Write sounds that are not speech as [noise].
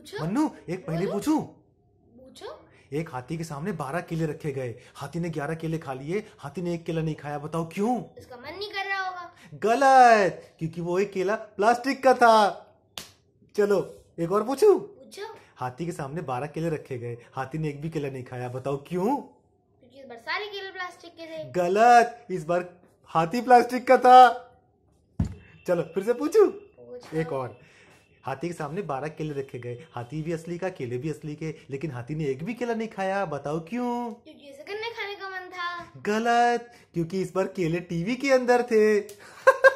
पूछो मन्नू एक पहले पूछूं पूछो एक हाथी के सामने बारह केले रखे गए हाथी ने ग्यारह केले खा लिए हाथी ने एक केला नहीं खाया बताओ क्यों इसका मन नहीं कर रहा होगा गलत क्योंकि वो एक केला प्लास्टिक का था चलो एक और पूछू हाथी के सामने बारह केले रखे गए हाथी ने एक भी केला नहीं खाया बताओ क्यों इस बार सारे केले प्लास्टिक के थे गलत इस बार हाथी प्लास्टिक का था चलो फिर से पूछू एक और हाथी के सामने बारह केले रखे गए हाथी भी असली का केले भी असली के लेकिन हाथी ने एक भी केला नहीं खाया बताओ क्यों क्योंकि खाने का मन था गलत क्योंकि इस बार केले टीवी के अंदर थे [laughs]